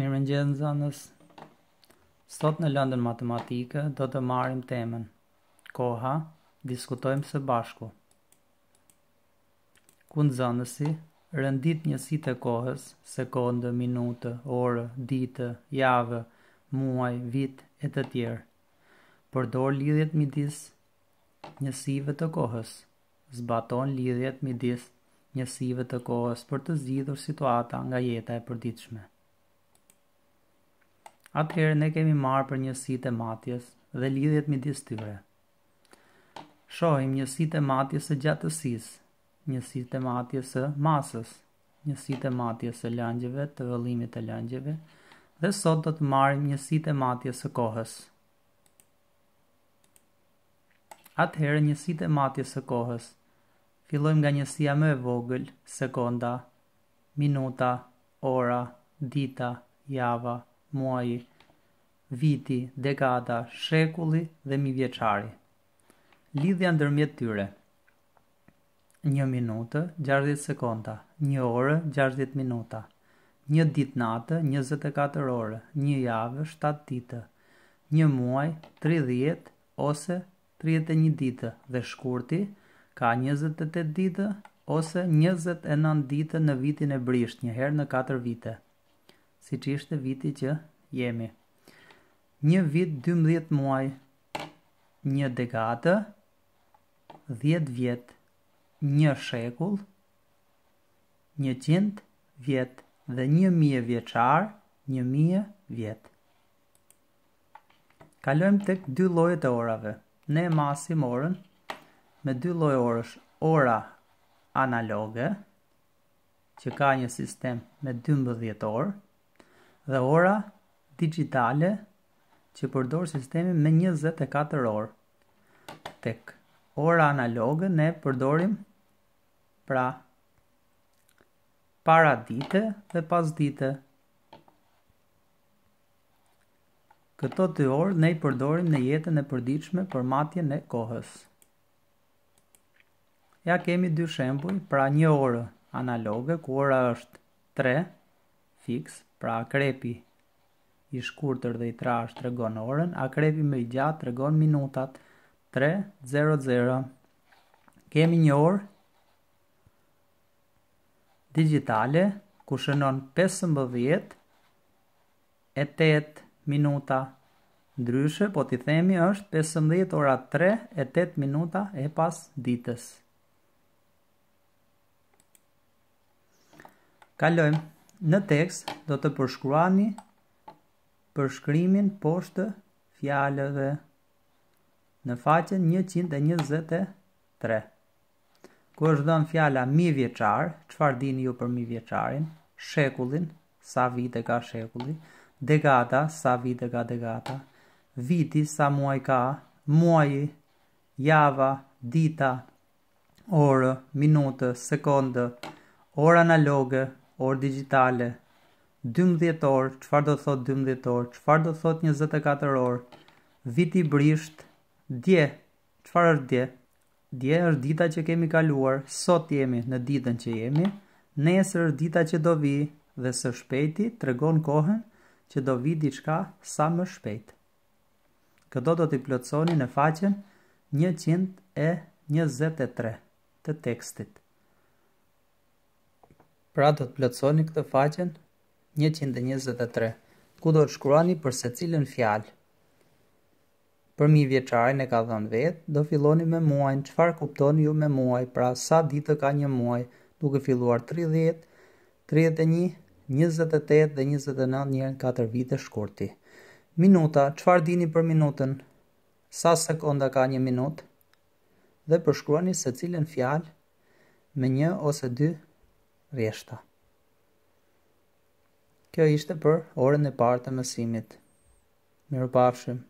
Mirë në gjithë në zëndës. Sot në lëndën matematike, do të marim temën. Koha, diskutojmë së bashku. Kënë zëndësi, rëndit njësit e kohës, sekonde, minute, orë, ditë, javë, muaj, vit, e të tjerë. Përdor lidhjet midis njësive të kohës. Zbaton lidhjet midis njësive të kohës për të zgjidhur situata nga jeta e përdiqme atëherë ne kemi marrë për njësi të matjes dhe lidhjet mi tyre. Shohim njësi të matjes e gjatësis, njësi të matjes e masës, njësi të matjes e lëngjeve, të vëllimit e lëngjeve, dhe sot do të marrim njësi të matjes e kohës. Atëherë njësi të matjes e kohës, fillojmë nga njësia më e vogël, sekonda, minuta, ora, dita, java, muaj viti dekada shekulli dhe mi vjeqari lidhja ndërmjet tyre 1 minutë 60 sekonda 1 orë 60 minuta 1 dit natë 24 orë 1 javë 7 ditë 1 muaj 30 ose 31 ditë dhe shkurti ka 28 ditë ose 29 ditë në vitin e brisht një herë në 4 vite si që ishte viti që jemi. Një vit, 12 muaj, një degatë, 10 vjet, një shekull, 100 vjet dhe 1000 vjeqar, 1000 vjet. Kalojmë të këtë dy lojët e orave. Ne e masim orën me dy lojë orësh ora analoge, që ka një sistem me 12 orë, dhe ora digitale që përdor sistemi me 24 orë. Tek ora analoge ne përdorim pra para dite dhe pas dite. Këto të orë ne i përdorim në jetën e përdiqme për matjen e kohës. Ja kemi dy shembuj, pra një orë analoge, ku ora është 3, fiks, pra akrepi i shkurtër dhe i trash të regon orën, akrepi me i gjatë të regon minutat 3.00. Kemi një orë digitale ku shënon 15 e 8 minuta ndryshe, po t'i themi është 15 ora 3 e 8 minuta e pas ditës. Kalojmë në tekst do të përshkruani përshkrimin poshtë fjallëve në faqen 123. Ku është dhënë fjala mi vjeçar, çfarë dini ju për mi vjeqarin, Shekullin, sa vite ka shekulli? Dekada, sa vite ka dekada? Viti, sa muaj ka? Muaji, java, dita, orë, minutë, sekondë, ora analoge, orë digitale, 12 orë, qëfar do thot 12 orë, qëfar do thot 24 orë, viti brisht, dje, qëfar është dje? Dje është dita që kemi kaluar, sot jemi në ditën që jemi, nesër është dita që do vi dhe së shpejti të regon kohën që do vi diçka sa më shpejt. Këto do t'i plotësoni në faqen 123 të tekstit pra do të plotësoni këtë faqen 123, ku do të shkruani për se cilën fjalë. Për mi vjeqarin e ka dhënë vetë, do filloni me muajnë, qëfar kuptoni ju me muaj, pra sa ditë ka një muaj, duke filluar 30, 31, 28 dhe 29 njërën 4 vite shkurti. Minuta, qëfar dini për minutën? Sa sekonda ka një minutë? Dhe përshkruani se cilën fjalë me një ose dy minutë vjeshta. Kjo ishte për orën e partë të mësimit. Mirë pafshim.